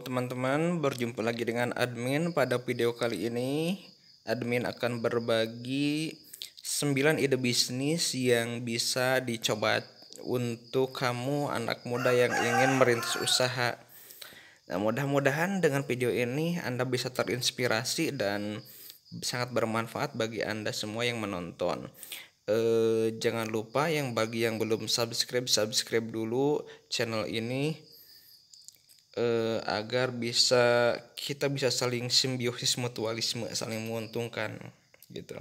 teman-teman, berjumpa lagi dengan admin pada video kali ini. Admin akan berbagi 9 ide bisnis yang bisa dicoba untuk kamu anak muda yang ingin merintis usaha. Nah, mudah-mudahan dengan video ini Anda bisa terinspirasi dan sangat bermanfaat bagi Anda semua yang menonton eh, jangan lupa yang bagi yang belum subscribe subscribe dulu channel ini uh, agar bisa kita bisa saling simbiosis mutualisme saling menguntungkan gitu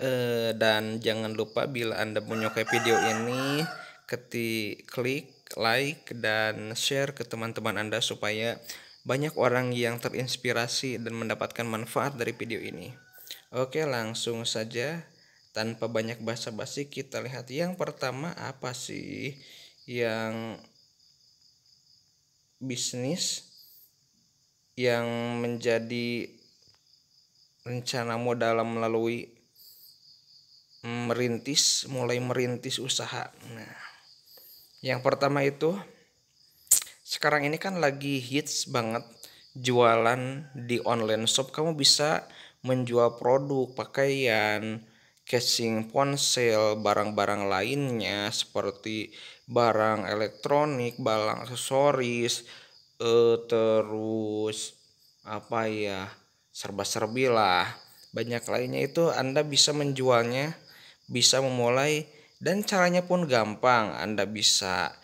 uh, dan jangan lupa bila anda menyukai video ini ketik klik like dan share ke teman-teman anda supaya banyak orang yang terinspirasi dan mendapatkan manfaat dari video ini oke langsung saja tanpa banyak basa-basi kita lihat yang pertama apa sih yang bisnis yang menjadi rencanamu dalam melalui merintis mulai merintis usaha. Nah, yang pertama itu sekarang ini kan lagi hits banget jualan di online shop. Kamu bisa menjual produk, pakaian, casing ponsel, barang-barang lainnya seperti barang elektronik barang aksesoris eh, terus apa ya serba-serbi lah banyak lainnya itu Anda bisa menjualnya bisa memulai dan caranya pun gampang Anda bisa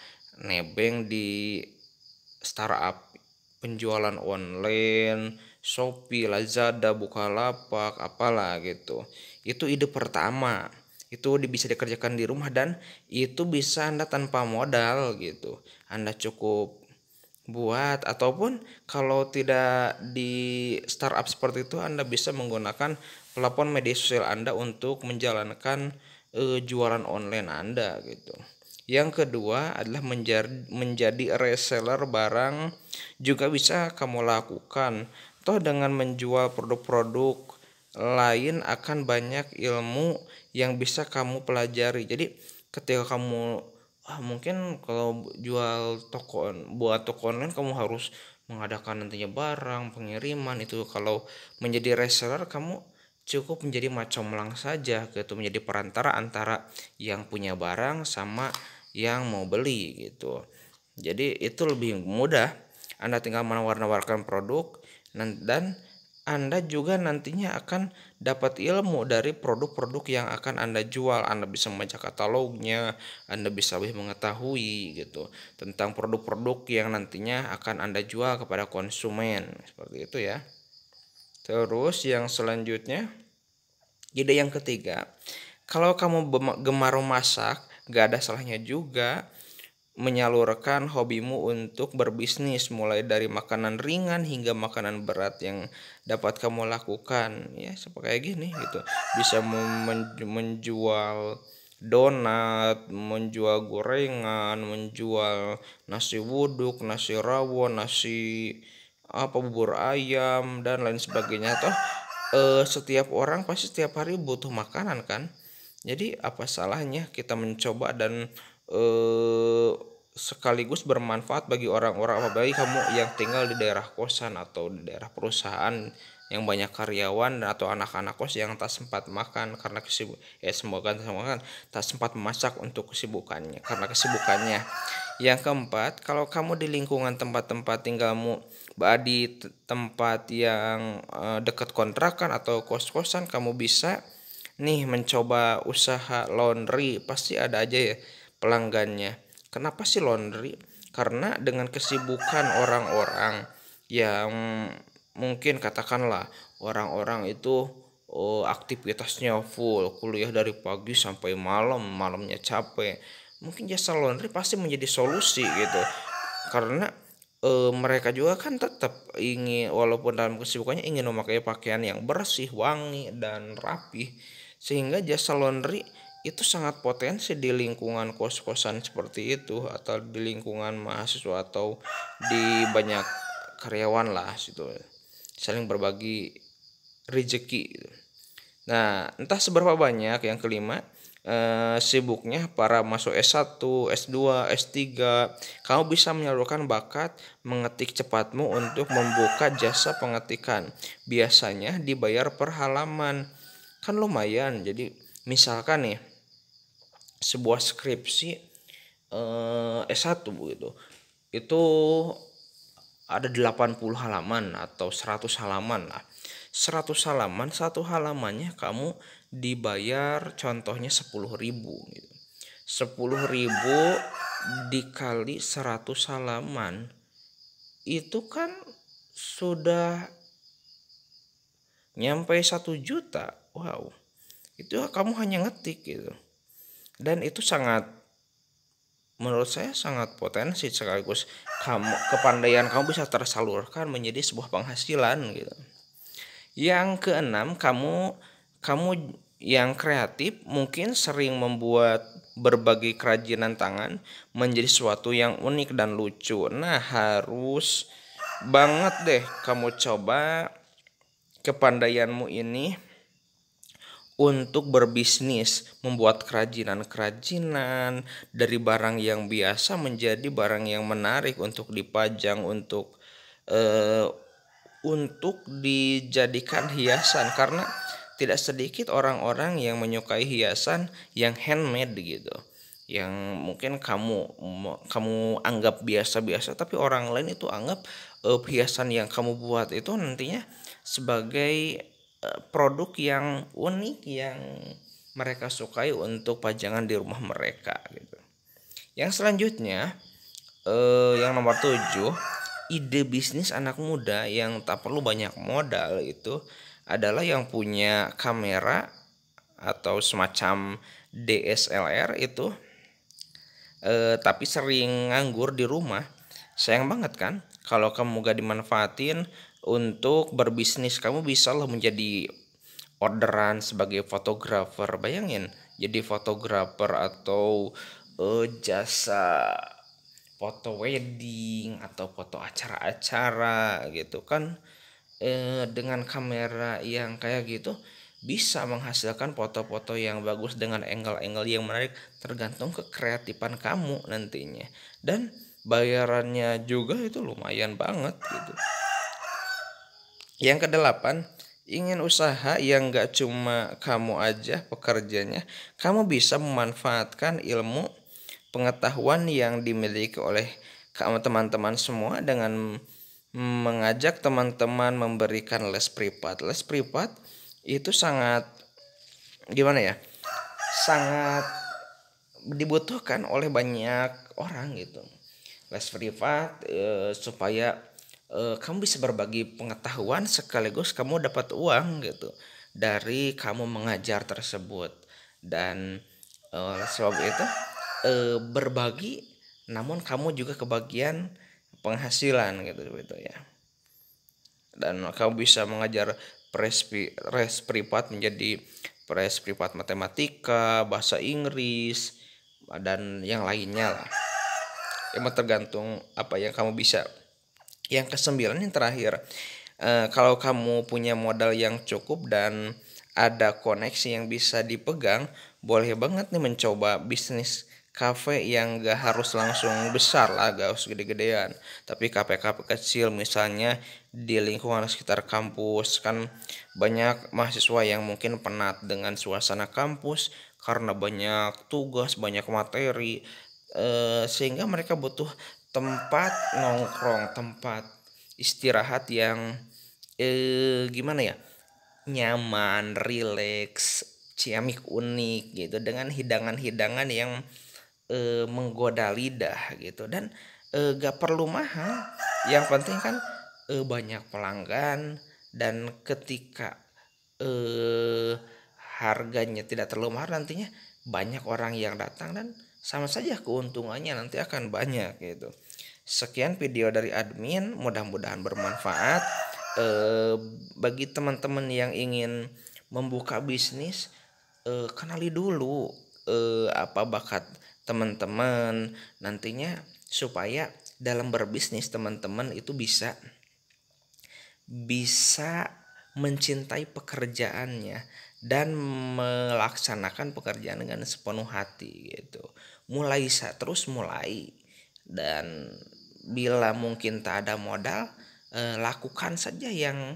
nebeng di startup penjualan online Shopee, Lazada, Bukalapak, apalah gitu. Itu ide pertama itu bisa dikerjakan di rumah dan itu bisa Anda tanpa modal gitu. Anda cukup buat ataupun kalau tidak di startup seperti itu Anda bisa menggunakan platform media sosial Anda untuk menjalankan e, jualan online Anda gitu. Yang kedua adalah menjadi, menjadi reseller barang juga bisa kamu lakukan. Toh dengan menjual produk-produk lain akan banyak ilmu yang bisa kamu pelajari. Jadi ketika kamu ah mungkin kalau jual toko buat toko online kamu harus mengadakan nantinya barang pengiriman itu kalau menjadi reseller kamu cukup menjadi macam lang saja gitu menjadi perantara antara yang punya barang sama yang mau beli gitu jadi itu lebih mudah anda tinggal menawar-nawarkan produk dan anda juga nantinya akan dapat ilmu dari produk-produk yang akan Anda jual. Anda bisa membaca katalognya, Anda bisa lebih mengetahui gitu tentang produk-produk yang nantinya akan Anda jual kepada konsumen. Seperti itu ya. Terus yang selanjutnya, jadi yang ketiga, kalau kamu gemar memasak, gak ada salahnya juga menyalurkan hobimu untuk berbisnis mulai dari makanan ringan hingga makanan berat yang dapat kamu lakukan ya seperti kayak gini gitu bisa menjual donat, menjual gorengan, menjual nasi wuduk, nasi rawon, nasi apa bubur ayam dan lain sebagainya toh eh, setiap orang pasti setiap hari butuh makanan kan. Jadi apa salahnya kita mencoba dan eh, sekaligus bermanfaat bagi orang-orang apalagi kamu yang tinggal di daerah kosan atau di daerah perusahaan yang banyak karyawan atau anak-anak kos yang tak sempat makan karena kesibuk ya eh, semoga semoga tak sempat masak untuk kesibukannya karena kesibukannya yang keempat kalau kamu di lingkungan tempat-tempat tinggalmu di tempat yang uh, dekat kontrakan atau kos-kosan kamu bisa nih mencoba usaha laundry pasti ada aja ya pelanggannya. Kenapa sih laundry? Karena dengan kesibukan orang-orang yang mungkin katakanlah orang-orang itu oh, aktivitasnya full, kuliah dari pagi sampai malam, malamnya capek. Mungkin jasa laundry pasti menjadi solusi gitu. Karena e, mereka juga kan tetap ingin walaupun dalam kesibukannya ingin memakai pakaian yang bersih, wangi dan rapi sehingga jasa laundry itu sangat potensi di lingkungan kos-kosan seperti itu atau di lingkungan mahasiswa atau di banyak karyawan lah situ saling berbagi rezeki gitu. nah entah seberapa banyak yang kelima eh, sibuknya para masuk S1, S2, S3 kamu bisa menyalurkan bakat mengetik cepatmu untuk membuka jasa pengetikan biasanya dibayar per halaman kan lumayan jadi misalkan nih sebuah skripsi eh, S1 begitu itu ada 80 halaman atau 100 halaman lah 100 halaman satu halamannya kamu dibayar contohnya 10.000 ribu gitu. 10 ribu dikali 100 halaman itu kan sudah nyampe satu juta wow itu kamu hanya ngetik gitu dan itu sangat menurut saya sangat potensi sekaligus kamu kepandaian kamu bisa tersalurkan menjadi sebuah penghasilan gitu. Yang keenam, kamu kamu yang kreatif mungkin sering membuat berbagai kerajinan tangan menjadi sesuatu yang unik dan lucu. Nah, harus banget deh kamu coba kepandaianmu ini untuk berbisnis, membuat kerajinan-kerajinan dari barang yang biasa menjadi barang yang menarik untuk dipajang untuk uh, untuk dijadikan hiasan karena tidak sedikit orang-orang yang menyukai hiasan yang handmade gitu. Yang mungkin kamu kamu anggap biasa-biasa tapi orang lain itu anggap uh, hiasan yang kamu buat itu nantinya sebagai Eh, produk yang unik yang mereka sukai untuk pajangan di rumah mereka gitu. Yang selanjutnya eh, yang nomor 7 ide bisnis anak muda yang tak perlu banyak modal itu adalah yang punya kamera atau semacam DSLR itu eh, tapi sering nganggur di rumah sayang banget kan kalau kamu gak dimanfaatin untuk berbisnis kamu bisa lah menjadi orderan sebagai fotografer bayangin jadi fotografer atau uh, jasa foto wedding atau foto acara-acara gitu kan eh, dengan kamera yang kayak gitu bisa menghasilkan foto-foto yang bagus dengan angle-angle yang menarik tergantung ke kreatifan kamu nantinya dan bayarannya juga itu lumayan banget gitu yang kedelapan, ingin usaha yang gak cuma kamu aja pekerjanya, kamu bisa memanfaatkan ilmu pengetahuan yang dimiliki oleh kamu teman-teman semua dengan mengajak teman-teman memberikan les privat. Les privat itu sangat gimana ya? Sangat dibutuhkan oleh banyak orang gitu. Les privat e, supaya uh, kamu bisa berbagi pengetahuan sekaligus kamu dapat uang gitu dari kamu mengajar tersebut dan uh, sebab itu uh, berbagi namun kamu juga kebagian penghasilan gitu gitu ya dan kamu bisa mengajar pres, pres privat menjadi pres privat matematika bahasa Inggris dan yang lainnya lah emang tergantung apa yang kamu bisa yang kesembilan yang terakhir, uh, kalau kamu punya modal yang cukup dan ada koneksi yang bisa dipegang, boleh banget nih mencoba bisnis kafe yang gak harus langsung besar lah, gak harus gede-gedean. Tapi kafe-kafe kecil misalnya di lingkungan sekitar kampus kan banyak mahasiswa yang mungkin penat dengan suasana kampus karena banyak tugas, banyak materi, eh, sehingga mereka butuh tempat nongkrong tempat istirahat yang eh gimana ya nyaman rileks ciamik unik gitu dengan hidangan-hidangan yang e, menggoda lidah gitu dan e, gak perlu mahal yang penting kan e, banyak pelanggan dan ketika e, harganya tidak terlalu mahal nantinya banyak orang yang datang dan sama saja keuntungannya nanti akan banyak gitu. Sekian video dari admin, mudah-mudahan bermanfaat e, bagi teman-teman yang ingin membuka bisnis e, kenali dulu e, apa bakat teman-teman nantinya supaya dalam berbisnis teman-teman itu bisa bisa mencintai pekerjaannya dan melaksanakan pekerjaan dengan sepenuh hati gitu mulai terus mulai dan bila mungkin tak ada modal eh, lakukan saja yang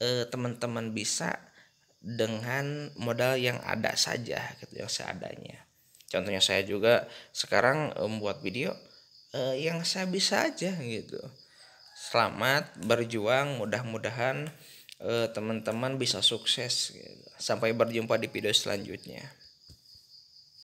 eh, teman-teman bisa dengan modal yang ada saja gitu yang seadanya contohnya saya juga sekarang eh, membuat video eh, yang saya bisa aja gitu selamat berjuang mudah-mudahan eh, teman-teman bisa sukses gitu. sampai berjumpa di video selanjutnya